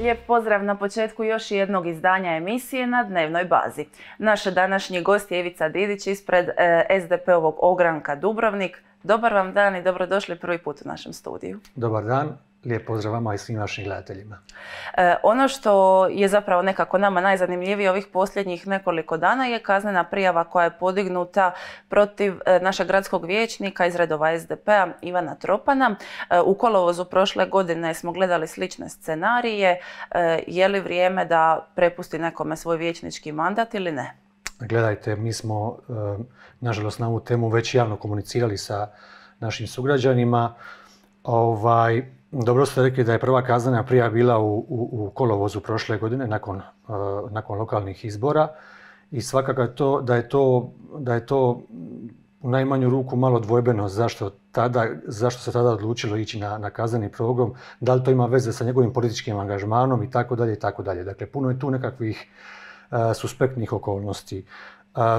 Lijep pozdrav na početku još jednog izdanja emisije na dnevnoj bazi. naše današnji gost je Ivica Didić ispred e, SDP-ovog ogranka Dubrovnik. Dobar vam dan i dobrodošli prvi put u našem studiju. Dobar dan. Lijep pozdrav vama i svim vašim gledateljima. E, ono što je zapravo nekako nama najzanimljivije ovih posljednjih nekoliko dana je kaznena prijava koja je podignuta protiv e, našeg gradskog vijećnika iz redova SDP-a Ivana Tropana. E, u kolovozu prošle godine smo gledali slične scenarije. Je li vrijeme da prepusti nekome svoj vijećnički mandat ili ne? Gledajte, mi smo nažalost na ovu temu već javno komunicirali sa našim sugrađanima. Ovaj, dobro ste rekli da je prva kaznena prija bila u, u, u kolovozu prošle godine, nakon, e, nakon lokalnih izbora. I svakako to, da, je to, da je to u najmanju ruku malo dvojbeno zašto, tada, zašto se tada odlučilo ići na, na kazneni progon, da li to ima veze sa njegovim političkim angažmanom i tako dalje i tako dalje. Dakle, puno je tu nekakvih uh, suspektnih okolnosti.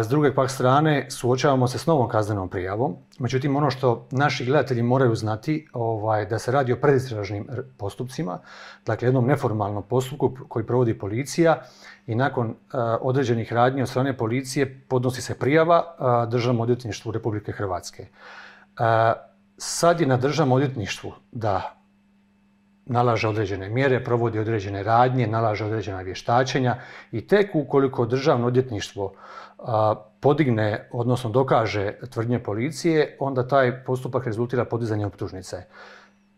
S druge pak strane, suočavamo se s novom kaznenom prijavom. Međutim, ono što naši gledatelji moraju znati ovaj, da se radi o predistražnim postupcima, dakle jednom neformalnom postupku koji provodi policija i nakon određenih radnji od strane policije podnosi se prijava Državnom odvjetništvu Republike Hrvatske. sad je na Državnom odvjetništvu da nalaže određene mjere, provodi određene radnje, nalaže određena vještačenja i tek ukoliko državno odvjetništvo podigne, odnosno dokaže tvrdnje policije, onda taj postupak rezultira podizanjem optužnice.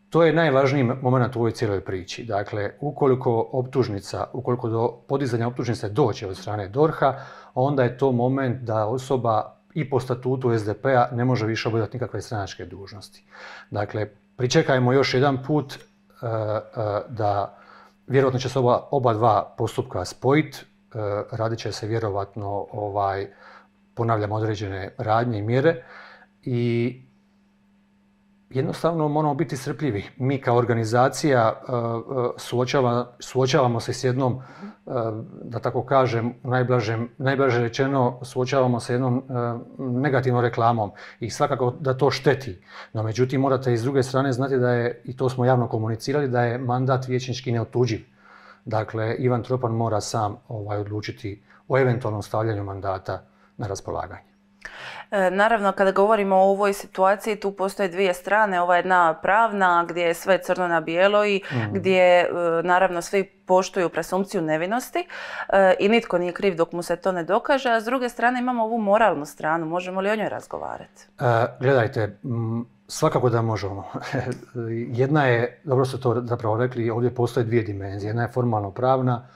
To je najvažniji moment u ovoj cijeloj priči. Dakle, ukoliko optužnica, ukoliko do podizanja optužnice dođe od strane DORHA, onda je to moment da osoba i po statutu SDP-a ne može više obavljati nikakve stranačke dužnosti. Dakle, pričekajmo još jedan put E, e, da vjerojatno će se oba, dva postupka spojiti, e, radit će se vjerojatno, ovaj, ponavljam, određene radnje i mjere i jednostavno moramo biti strpljivi. Mi kao organizacija e, e, suočavamo se s jednom, e, da tako kažem, najblažem, najblaže rečeno, suočavamo se jednom negativnom reklamom i svakako da to šteti. No međutim, morate iz druge strane znati da je, i to smo javno komunicirali, da je mandat vijećnički neotuđiv. Dakle, Ivan Tropan mora sam ovaj, odlučiti o eventualnom stavljanju mandata na raspolaganje. E, naravno, kada govorimo o ovoj situaciji, tu postoje dvije strane. Ova jedna pravna, gdje je sve crno na bijelo i mhm. gdje e, naravno svi poštuju presumpciju nevinosti e, i nitko nije kriv dok mu se to ne dokaže. A s druge strane imamo ovu moralnu stranu. Možemo li o njoj razgovarati? gledajte, svakako da možemo. jedna je, dobro ste to zapravo rekli, ovdje postoje dvije dimenzije. Jedna je formalno pravna,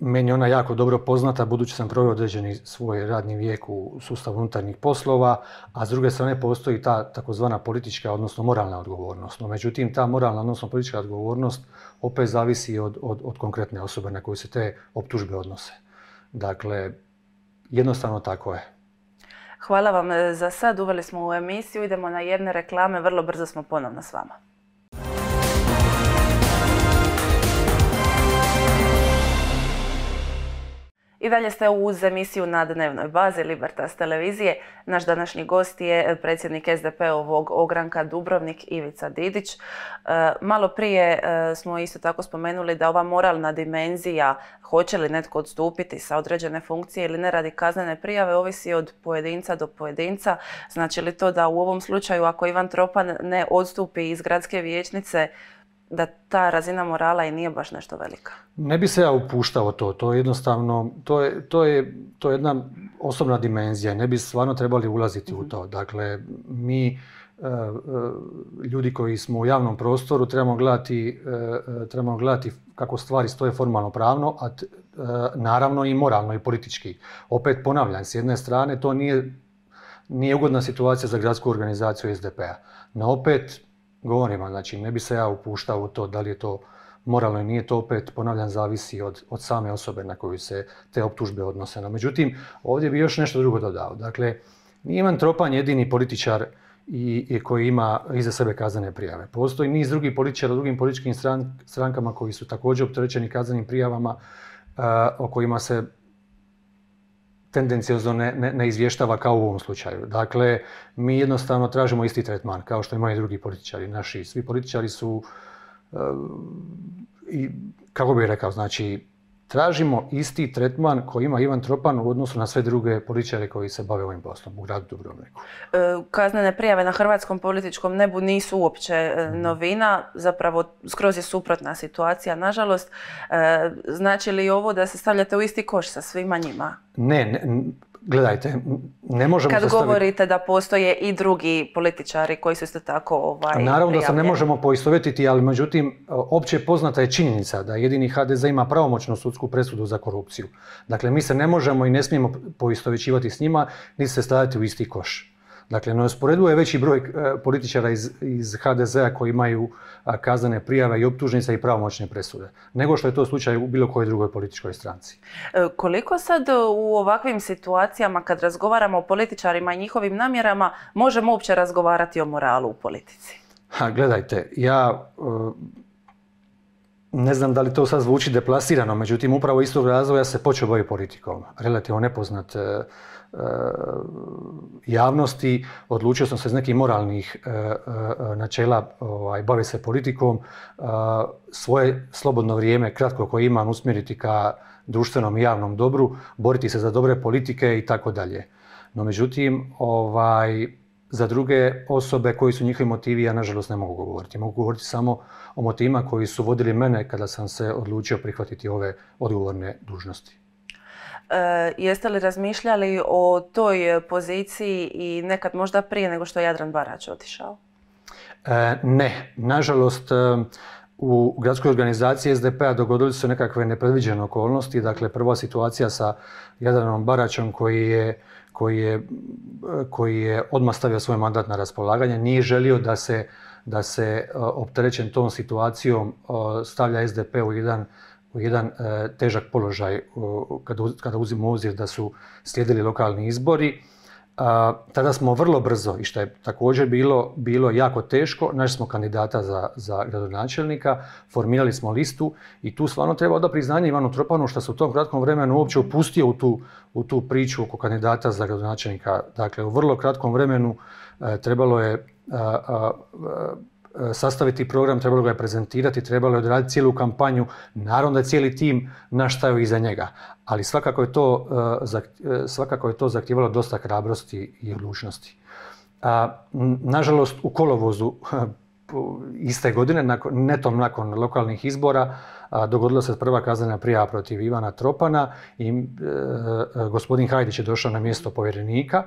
meni je ona jako dobro poznata, budući sam proveo određeni svoj radni vijek u sustavu unutarnjih poslova, a s druge strane postoji ta takozvana politička, odnosno moralna odgovornost. No, međutim, ta moralna, odnosno politička odgovornost opet zavisi od, od, od konkretne osobe na koju se te optužbe odnose. Dakle, jednostavno tako je. Hvala vam e, za sad. Uveli smo u emisiju. Idemo na jedne reklame. Vrlo brzo smo ponovno s vama. I dalje ste uz emisiju na dnevnoj bazi Libertas televizije. Naš današnji gost je eh, predsjednik SDP-ovog ogranka Dubrovnik Ivica Didić. Eh, malo prije eh, smo isto tako spomenuli da ova moralna dimenzija hoće li netko odstupiti sa određene funkcije ili ne radi kaznene prijave ovisi od pojedinca do pojedinca. Znači li to da u ovom slučaju ako Ivan Tropan ne odstupi iz gradske vijećnice da ta razina morala i nije baš nešto velika? Ne bi se ja upuštao to. To je jednostavno, to je, to je, to jedna osobna dimenzija. Ne bi stvarno trebali ulaziti u mhm. to. Dakle, mi e, e, ljudi koji smo u javnom prostoru trebamo gledati, e, trebamo gledati kako stvari stoje formalno pravno, a naravno i moralno i politički. Opet ponavljam, s jedne strane to nije, nije ugodna situacija za gradsku organizaciju SDP-a. No opet, govorimo, znači ne bi se ja upuštao u to da li je to moralno i nije to opet, ponavljam, zavisi od, od same osobe na koju se te optužbe odnose. No, međutim, ovdje bi još nešto drugo dodao. Dakle, nije Ivan Tropan jedini političar i, koji ima iza sebe kaznene prijave. Postoji niz drugih političara u drugim političkim strankama koji su također opterećeni kaznenim prijavama o kojima se tendencijozno ne, izvještava kao u ovom slučaju. Dakle, mi jednostavno tražimo isti tretman, kao što imaju i drugi političari. Naši svi političari su, e, kako bih rekao, znači, tražimo isti tretman koji ima Ivan Tropan u odnosu na sve druge političare koji se bave ovim poslom u gradu Dubrovniku. E, kaznene prijave na hrvatskom političkom nebu nisu uopće e, mhm. novina, zapravo skroz je suprotna situacija, nažalost. E, znači li ovo da se stavljate u isti koš sa svima njima? Ne, ne Gledajte, ne možemo Kad govorite da postoje i drugi političari koji su isto tako ovaj, Naravno da se ne možemo poistovetiti, ali međutim, opće poznata je činjenica da jedini HDZ ima pravomoćnu sudsku presudu za korupciju. Dakle, mi se ne možemo i ne smijemo poistovećivati s njima, niti se staviti u isti koš. Dakle, neusporedivo je veći broj e, političara iz, HDZ-a koji imaju kaznene prijave i optužnice i pravomoćne presude, nego što je to slučaj u bilo kojoj drugoj političkoj stranci. E, koliko sad e, u ovakvim situacijama kad razgovaramo o političarima i njihovim namjerama možemo uopće razgovarati o moralu u politici? Ha, gledajte, ja ne znam da li to sad zvuči deplasirano, međutim upravo istog razvoja se počeo baviti politikom. Relativno nepoznat E, javnosti, odlučio sam se iz nekih moralnih e, e, načela ovaj, baviti se politikom, svoje slobodno vrijeme, kratko koje imam, usmjeriti ka društvenom i javnom dobru, boriti se za dobre politike i tako dalje. No međutim, ovaj, za druge osobe koji su njihovi motivi, ja nažalost ne mogu govoriti. Mogu govoriti samo o motivima koji su vodili mene kada sam se odlučio prihvatiti ove odgovorne dužnosti. E, jeste li razmišljali o toj e, poziciji i nekad možda prije nego što je Jadran Barać otišao? E, ne, nažalost u gradskoj organizaciji SDP-a dogodili su nekakve nepredviđene okolnosti. Dakle, prva situacija sa Jadranom Baraćom koji je, koji je, odmah stavio svoj mandat na raspolaganje. Nije želio da se, da se opterećen tom situacijom stavlja SDP u jedan u jedan e, težak položaj kada uzimo u obzir da su slijedili lokalni izbori. Tada smo vrlo brzo, i što je također bilo, bilo jako teško, našli smo kandidata za, gradonačelnika, formirali smo listu i tu stvarno treba da priznanje Ivanu Tropanu što se u tom kratkom vremenu uopće upustio u tu, u tu priču oko kandidata za gradonačelnika. Dakle, u vrlo kratkom vremenu e, trebalo je E, sastaviti program, trebalo ga je prezentirati, trebalo je odraditi cijelu kampanju, naravno da je cijeli tim naštaju iza njega, ali svakako je to, e, e, svakako zahtjevalo dosta hrabrosti i odlučnosti. nažalost, u kolovozu iste godine, netom nakon lokalnih izbora, dogodila se prva kaznena prijava protiv Ivana Tropana i gospodin Hajdić je došao na mjesto povjerenika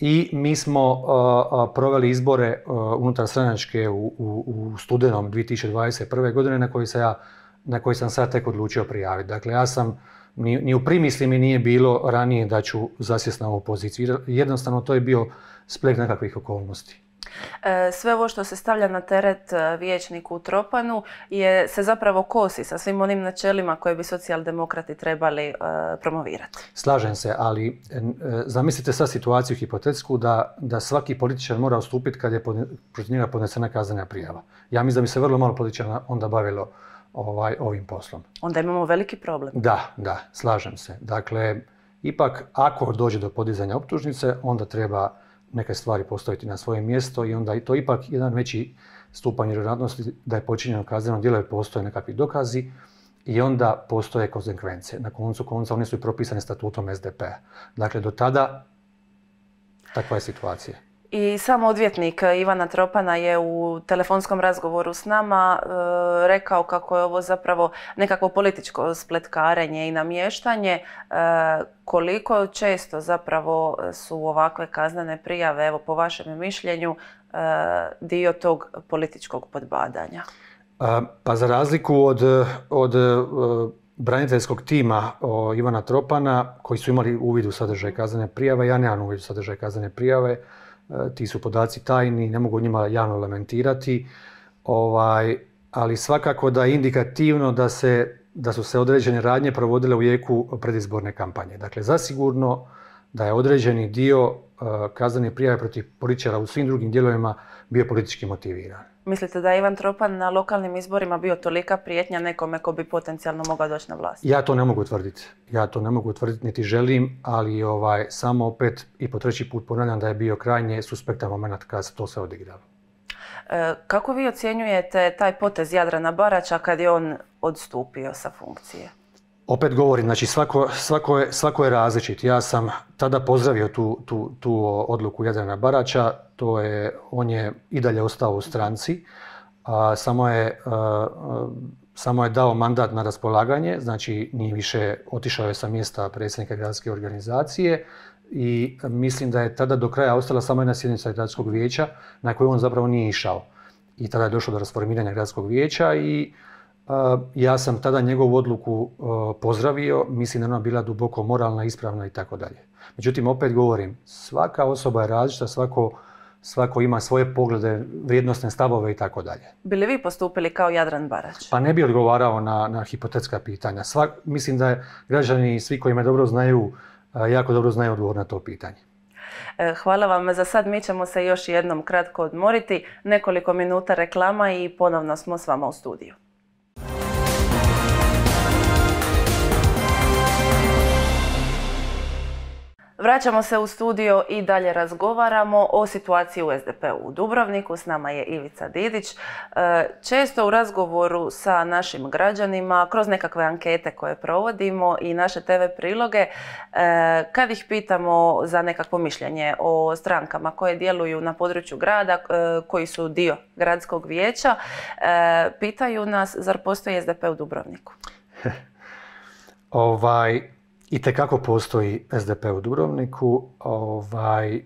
i mi smo proveli izbore unutar stranačke u, u, u studenom 2021. godine na koji, se ja, na koji sam sad tek odlučio prijaviti. Dakle, ja sam, ni, u primisli mi nije bilo ranije da ću zasjest na ovu poziciju. Jednostavno, to je bio splek nekakvih okolnosti. E, sve ovo što se stavlja na teret e, vijećniku u Tropanu je, se zapravo kosi sa svim onim načelima koje bi socijaldemokrati trebali e, promovirati. Slažem se, ali zamislite sad situaciju hipotetsku da, da svaki političar mora ustupiti kad je protiv njega podnesena kaznena prijava. Ja mislim da bi se vrlo malo političara onda bavilo ovaj, ovim poslom. Onda imamo veliki problem. Da, da, slažem se. Dakle, ipak ako dođe do podizanja optužnice, onda treba neke stvari postaviti na svoje mjesto i onda je to ipak jedan veći stupanj vjerojatnosti da je počinjeno kazneno djelo jer postoje nekakvi dokazi i onda postoje konsekvence. Na koncu konca one su i propisane statutom sdp p-a. Dakle, do tada takva je situacija. I sam odvjetnik Ivana Tropana je u telefonskom razgovoru s nama e, rekao kako je ovo zapravo nekakvo političko spletkarenje i namještanje. E, koliko često zapravo su ovakve kaznene prijave, evo po vašem mišljenju, e, dio tog političkog podbadanja? Pa za razliku od, braniteljskog tima o, Ivana Tropana, koji su imali uvid u sadržaj kaznene prijave, ja nemam uvid u sadržaj kaznene prijave, E, ti su podaci tajni, ne mogu njima javno lamentirati, ovaj, ali svakako da je indikativno da, se, da su se određene radnje provodile u jeku predizborne kampanje. Dakle, zasigurno da je određeni dio e, kaznene prijave protiv političara u svim drugim dijelovima bio politički motiviran. Mislite da je Ivan Tropan na lokalnim izborima bio tolika prijetnja nekome ko bi potencijalno mogao doći na vlast? Ja to ne mogu tvrditi. Ja to ne mogu tvrditi, niti želim, ali ovaj, samo opet i po treći put ponavljam da je bio krajnje suspektan moment kad se to sve odigralo. E, kako vi ocjenjujete taj potez Jadrana Baraća kad je on odstupio sa funkcije? opet govorim, znači svako, svako, je, svako je različit. Ja sam tada pozdravio tu, tu, tu odluku Jadrana Barača, to je, on je i dalje ostao u stranci, a, samo, je, samo je dao mandat na raspolaganje, znači nije više otišao je sa mjesta predsjednika gradske organizacije i mislim da je tada do kraja ostala samo jedna sjednica gradskog vijeća na koju on zapravo nije išao. I tada je došlo do rasformiranja gradskog vijeća i ja sam tada njegovu odluku e, pozdravio, mislim da ona bila duboko moralna, ispravna i tako dalje. Međutim, opet govorim, svaka osoba je različita, svako, svako ima svoje poglede, vrijednostne stavove i tako dalje. Bili vi postupili kao Jadran Barać? Pa ne bi odgovarao na, na hipotetska pitanja. mislim da građani i svi koji me dobro znaju, e, jako dobro znaju odgovor na to pitanje. E, hvala vam za sad. Mi ćemo se još jednom kratko odmoriti. Nekoliko minuta reklama i ponovno smo s vama u studiju. Vraćamo se u studio i dalje razgovaramo o situaciji u SDP-u u Dubrovniku. S nama je Ivica Didić. E, često u razgovoru sa našim građanima, kroz nekakve ankete koje provodimo i naše TV priloge, e, kad ih pitamo za nekakvo mišljenje o strankama koje djeluju na području grada, e, koji su dio gradskog vijeća, pitaju nas zar postoji SDP u Dubrovniku? ovaj, i tekako postoji SDP u Dubrovniku. Ovaj,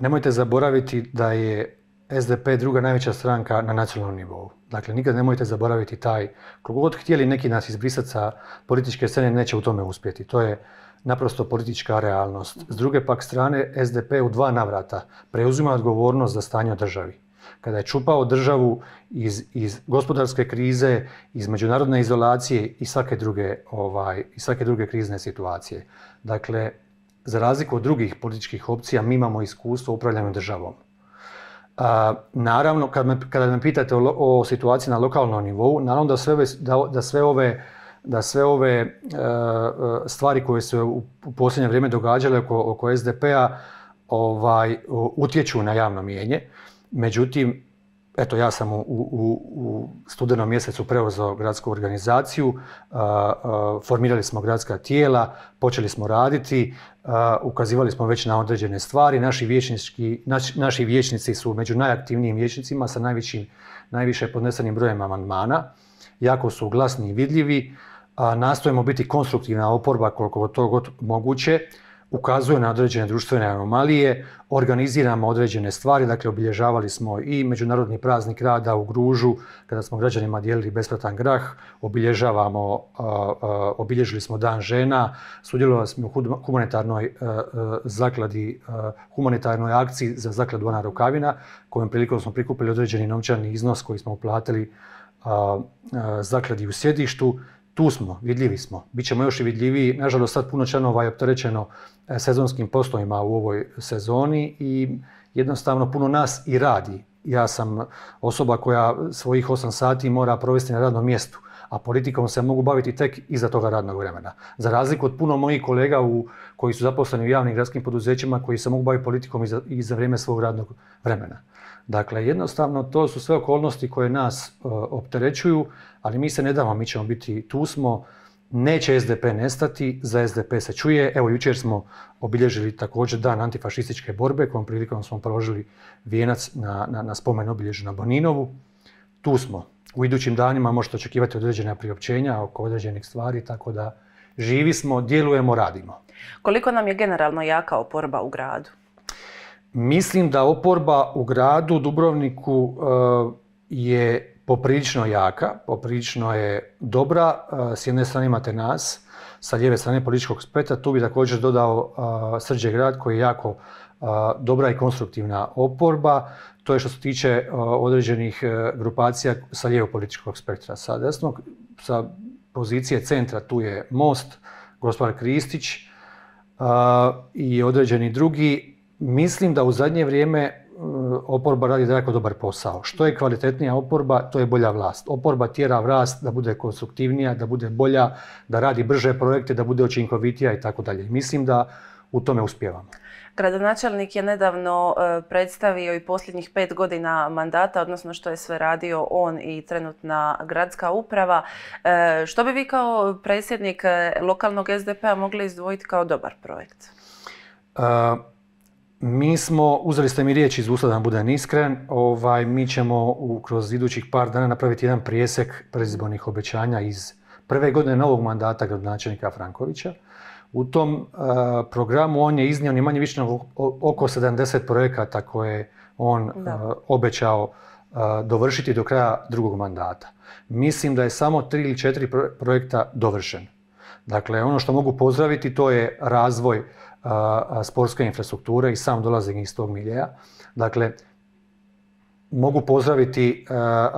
nemojte zaboraviti da je SDP druga najveća stranka na nacionalnom nivou. Dakle, nikad nemojte zaboraviti taj, koliko god htjeli neki nas izbrisati sa političke scene, neće u tome uspjeti. To je naprosto politička realnost. S druge pak strane, SDP u dva navrata preuzima odgovornost za stanje u državi kada je čupao državu iz, iz gospodarske krize, iz međunarodne izolacije i svake druge, ovaj, i svake druge krizne situacije. Dakle, za razliku od drugih političkih opcija, mi imamo iskustvo upravljanju državom. naravno, kada me pitate o, o situaciji na lokalnom nivou, naravno da sve ove, da, da sve ove da sve ove e, e, stvari koje se u posljednje vrijeme događale oko, oko SDP-a ovaj, utječu na javno mijenje. Međutim, eto ja sam u, studenom mjesecu preuzeo gradsku organizaciju, formirali smo gradska tijela, počeli smo raditi, ukazivali smo već na određene stvari. Naši, naš, vijećnici su među najaktivnijim vijećnicima sa najvećim, najviše podnesenim brojem amandmana. Jako su glasni i vidljivi. Nastojimo biti konstruktivna oporba koliko to god moguće ukazuje na određene društvene anomalije, organiziramo određene stvari, dakle obilježavali smo i Međunarodni praznik rada u Gružu, kada smo građanima dijelili besplatan grah, obilježavamo, obilježili smo Dan žena, sudjelovali smo u humanitarnoj e, e, zakladi, e, humanitarnoj akciji za zakladu Ana Rukavina, kojom prilikom smo prikupili određeni novčani iznos koji smo uplatili zakladi u sjedištu tu smo, vidljivi smo. ćemo još i vidljiviji. Nažalost, sad puno članova je opterećeno e, sezonskim poslovima u ovoj sezoni i jednostavno puno nas i radi. Ja sam osoba koja svojih 8 sati mora provesti na radnom mjestu, a politikom se mogu baviti tek iza toga radnog vremena. Za razliku od puno mojih kolega u koji su zaposleni u javnim gradskim poduzećima koji se mogu baviti politikom i za, vrijeme svog radnog vremena. Dakle, jednostavno to su sve okolnosti koje nas e, opterećuju, ali mi se ne damo, mi ćemo biti, tu smo, neće SDP nestati, za SDP se čuje. Evo, jučer smo obilježili također dan antifašističke borbe, kojom prilikom smo položili vijenac na, na, na spomen na Boninovu. Tu smo. U idućim danima možete očekivati određena priopćenja oko određenih stvari, tako da živi smo, djelujemo, radimo. Koliko nam je generalno jaka oporba u gradu? Mislim da oporba u gradu Dubrovniku e, je poprilično jaka, poprilično je dobra. E, s jedne strane imate nas, sa lijeve strane političkog spektra. Tu bi također dodao e, Srđe grad koji je jako dobra i konstruktivna oporba. To je što se tiče određenih grupacija sa lijevo političkog spektra. Sa desnog, sa pozicije centra tu je Most, gospodar Kristić, i određeni drugi, mislim da u zadnje vrijeme e, oporba radi jako dobar posao. Što je kvalitetnija oporba, to je bolja vlast. Oporba tjera vlast da bude konstruktivnija, da bude bolja, da radi brže projekte, da bude učinkovitija i tako dalje. Mislim da u tome uspijevamo. Gradonačelnik je nedavno e, predstavio i posljednjih pet godina mandata, odnosno što je sve radio on i trenutna gradska uprava. E, što bi vi kao predsjednik e, lokalnog SDP-a mogli izdvojiti kao dobar projekt? mi smo, uzeli ste mi riječ iz usta da nam budem iskren, ovaj, mi ćemo u, kroz idućih par dana napraviti jedan prijesek predizbornih obećanja iz prve godine novog mandata gradonačelnika Frankovića. U tom programu on je iznio ni manje više oko 70 projekata koje je on obećao dovršiti do kraja drugog mandata. Mislim da je samo tri ili četiri projekta dovršen. Dakle, ono što mogu pozdraviti to je razvoj sportske infrastrukture i sam dolazim iz tog milija. Dakle, mogu pozdraviti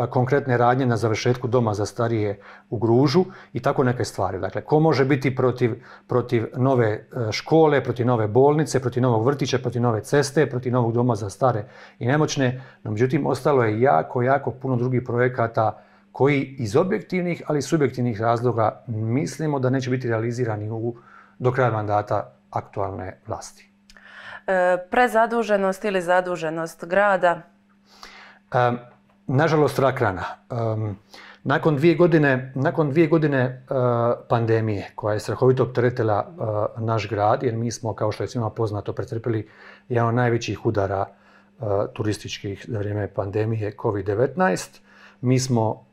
e, konkretne radnje na završetku doma za starije u Gružu i tako neke stvari. Dakle, ko može biti protiv, nove e, škole, protiv nove bolnice, protiv novog vrtića, protiv nove ceste, protiv novog doma za stare i nemoćne. No, međutim, ostalo je jako, jako puno drugih projekata koji iz objektivnih, ali i subjektivnih razloga mislimo da neće biti realizirani u, do kraja mandata aktualne vlasti. E, prezaduženost ili zaduženost grada nažalost, rak rana. nakon dvije godine, nakon dvije godine e, pandemije koja je strahovito opteretila e, naš grad, jer mi smo, kao što je svima poznato, pretrpili jedan od najvećih udara e, turističkih za vrijeme pandemije COVID-19. Mi smo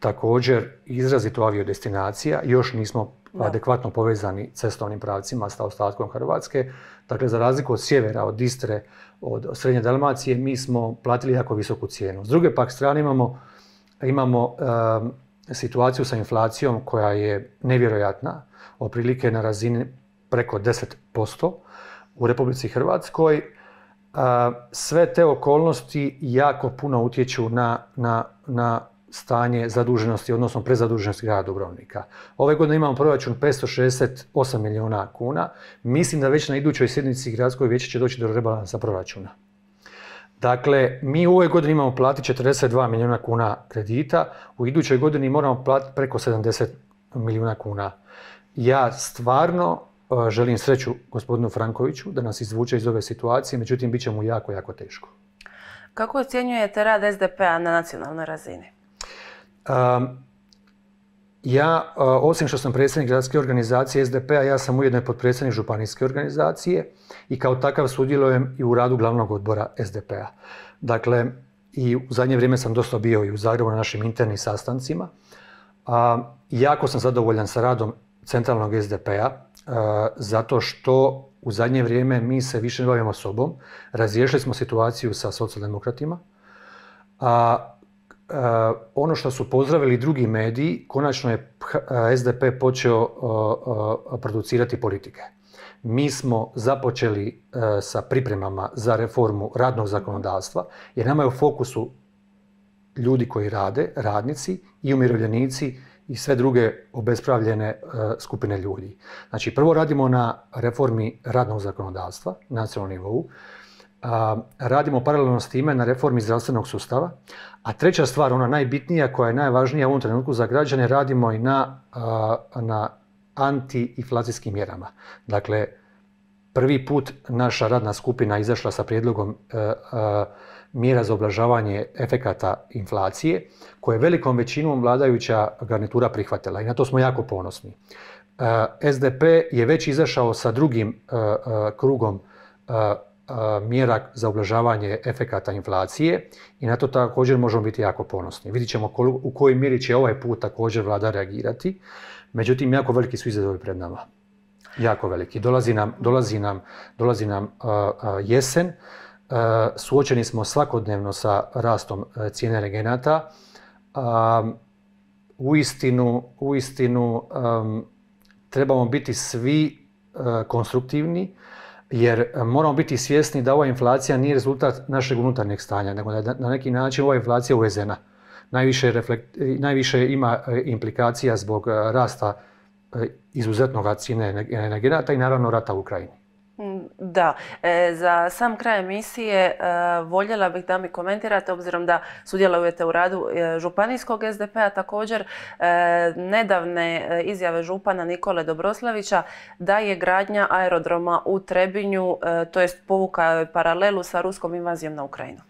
također izrazito destinacija, još nismo adekvatno povezani cestovnim pravcima sa ostatkom Hrvatske. Dakle, za razliku od sjevera, od Istre, od Srednje Dalmacije, mi smo platili jako visoku cijenu. S druge pak strane imamo, imamo situaciju sa inflacijom koja je nevjerojatna, oprilike na razini preko 10% u Republici Hrvatskoj. Sve te okolnosti jako puno utječu na, na, na stanje zaduženosti, odnosno prezaduženosti grada Dubrovnika. Ove godine imamo proračun 568 milijuna kuna. Mislim da već na idućoj sjednici gradskoj vijeće će doći do rebalansa proračuna. Dakle, mi u ovoj godini imamo platiti 42 milijuna kuna kredita, u idućoj godini moramo platiti preko 70 milijuna kuna. Ja stvarno e, želim sreću gospodinu Frankoviću da nas izvuče iz ove situacije, međutim, bit će mu jako, jako teško. Kako ocjenjujete rad SDP-a na nacionalnoj razini? Ja, osim što sam predsjednik gradske organizacije SDP-a, ja sam ujedno i potpredsjednik županijske organizacije i kao takav sudjelujem i u radu glavnog odbora SDP-a. Dakle, i u zadnje vrijeme sam dosta bio i u Zagrebu na našim internim sastancima. jako sam zadovoljan sa radom centralnog SDP-a, zato što u zadnje vrijeme mi se više ne bavimo sobom. Razriješili smo situaciju sa socijaldemokratima. A, Eh, ono što su pozdravili drugi mediji, konačno je eh, SDP počeo eh, producirati politike. Mi smo započeli sa pripremama za reformu radnog zakonodavstva, jer nama je u fokusu ljudi koji rade, radnici i umirovljenici i sve druge obespravljene skupine ljudi. Znači, prvo radimo na reformi radnog zakonodavstva na nacionalnom nivou, radimo paralelno s time na reformi zdravstvenog sustava. A treća stvar, ona najbitnija, koja je najvažnija u ovom trenutku za građane, radimo i na, anti na mjerama. Dakle, prvi put naša radna skupina izašla sa prijedlogom e, mjera za oblažavanje efekata inflacije, koje je velikom većinom vladajuća garnitura prihvatila i na to smo jako ponosni. E, SDP je već izašao sa drugim e, krugom mjera za ublažavanje efekata inflacije i na to također možemo biti jako ponosni. Vidjet ćemo u kojoj mjeri će ovaj put također vlada reagirati. Međutim, jako veliki su izazovi pred nama. Jako veliki. Dolazi nam, dolazi nam, jesen. Suočeni smo svakodnevno sa rastom e, cijene regenata. U u istinu trebamo biti svi e, konstruktivni jer e, moramo biti svjesni da ova inflacija nije rezultat našeg unutarnjeg stanja, nego da je na neki način ova inflacija uvezena. Najviše, e, najviše ima e, implikacija zbog rasta izuzetnog cijene energenata i naravno rata u Ukrajini. Da, e, za sam kraj emisije e, voljela bih da mi komentirate, obzirom da sudjelujete u radu e, Županijskog SDP-a, također nedavne izjave Župana Nikole Dobroslavića da je gradnja aerodroma u Trebinju, to jest povuka paralelu sa ruskom invazijom na Ukrajinu.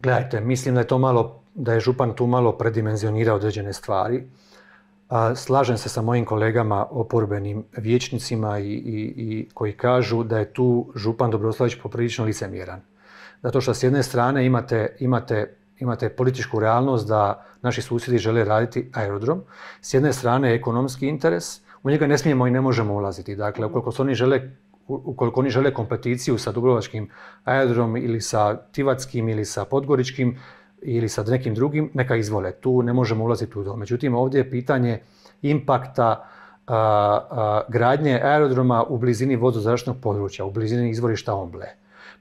Gledajte, mislim da je to malo, da je Župan tu malo predimenzionirao određene stvari. Slažem se sa mojim kolegama oporbenim vijećnicima i, koji kažu da je tu župan Dobroslavić poprilično licemjeran. Zato što s jedne strane imate, imate političku realnost da naši susjedi žele raditi aerodrom, s jedne strane je ekonomski interes, u njega ne smijemo i ne možemo ulaziti. Dakle, ukoliko oni žele ukoliko oni žele kompeticiju sa Dubrovačkim aerodrom ili sa Tivatskim ili sa Podgoričkim, ili sa nekim drugim, neka izvole. Tu ne možemo ulaziti u to. Međutim, ovdje je pitanje impakta gradnje aerodroma u blizini vodozračnog područja, u blizini izvorišta Omble.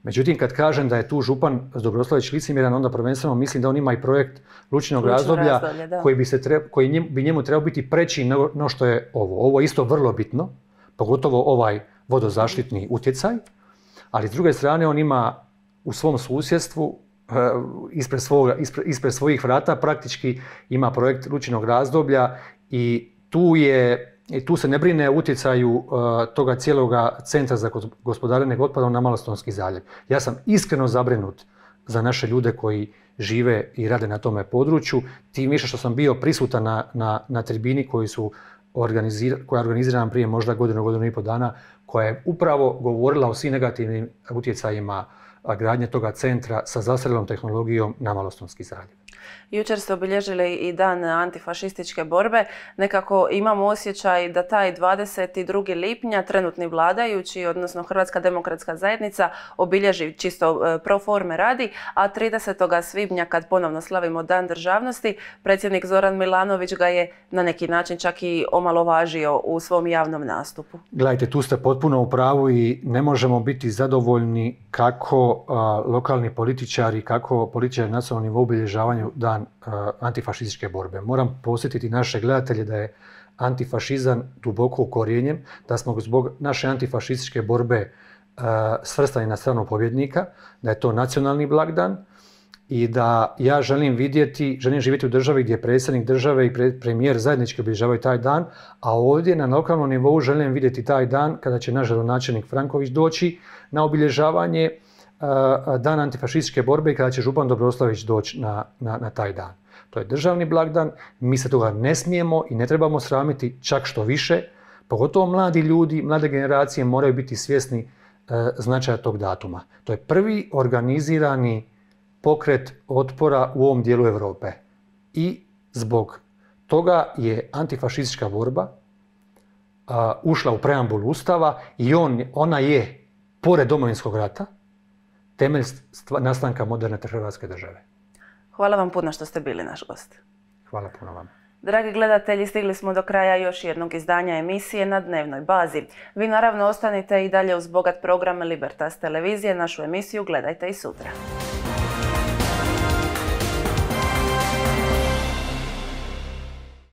Međutim, kad kažem da je tu župan Dobroslavić licimiran, onda prvenstveno mislim da on ima i projekt lučnog razdoblja, koji, bi, bi njemu trebao biti preći no, što je ovo. Ovo je isto vrlo bitno, pogotovo ovaj vodozaštitni utjecaj, ali s druge strane on ima u svom susjedstvu E, ispred, svojih vrata, praktički ima projekt ručinog razdoblja i tu je i tu se ne brine utjecaju e, toga cijeloga centra za gospodarenje otpadom na Malostonski zaljev. Ja sam iskreno zabrinut za naše ljude koji žive i rade na tome području. Tim više što sam bio prisutan na, na, na tribini koji su koja je organizirana prije možda godinu, godinu i pol dana, koja je upravo govorila o svim negativnim utjecajima a gradnje toga centra sa zasrelom tehnologijom na Malostonski zaljev. Jučer ste obilježili i dan antifašističke borbe. Nekako imamo osjećaj da taj 22. lipnja trenutni vladajući, odnosno Hrvatska demokratska zajednica, obilježi čisto e, pro forme radi, a 30. svibnja kad ponovno slavimo dan državnosti, predsjednik Zoran Milanović ga je na neki način čak i omalovažio u svom javnom nastupu. Gledajte, tu ste potpuno u pravu i ne možemo biti zadovoljni kako lokalni političari, kako političari nacionalni nivou obilježavanju dana Uh, antifašističke borbe. Moram posjetiti naše gledatelje da je antifašizam duboko ukorijenjen, da smo zbog naše antifašističke borbe uh, svrstani na stranu pobjednika, da je to nacionalni blagdan i da ja želim vidjeti, želim živjeti u državi gdje predsjednik države i premijer zajednički obilježavaju taj dan, a ovdje na lokalnom nivou želim vidjeti taj dan kada će naš gradonačelnik Franković doći na obilježavanje dan antifašističke borbe i kada će Župan Dobroslavić doći na, na, na taj dan. To je državni blagdan, mi se toga ne smijemo i ne trebamo sramiti čak što više, pogotovo mladi ljudi, mlade generacije moraju biti svjesni e, značaja tog datuma. To je prvi organizirani pokret otpora u ovom dijelu Europe. I zbog toga je antifašistička borba ušla u preambulu Ustava i on, ona je, pored domovinskog rata, temelj nastanka moderne Hrvatske države. Hvala vam puno što ste bili naš gost. Hvala puno vam. Dragi gledatelji, stigli smo do kraja još jednog izdanja emisije na dnevnoj bazi. Vi naravno ostanite i dalje uz bogat program Libertas televizije. Našu emisiju gledajte i sutra.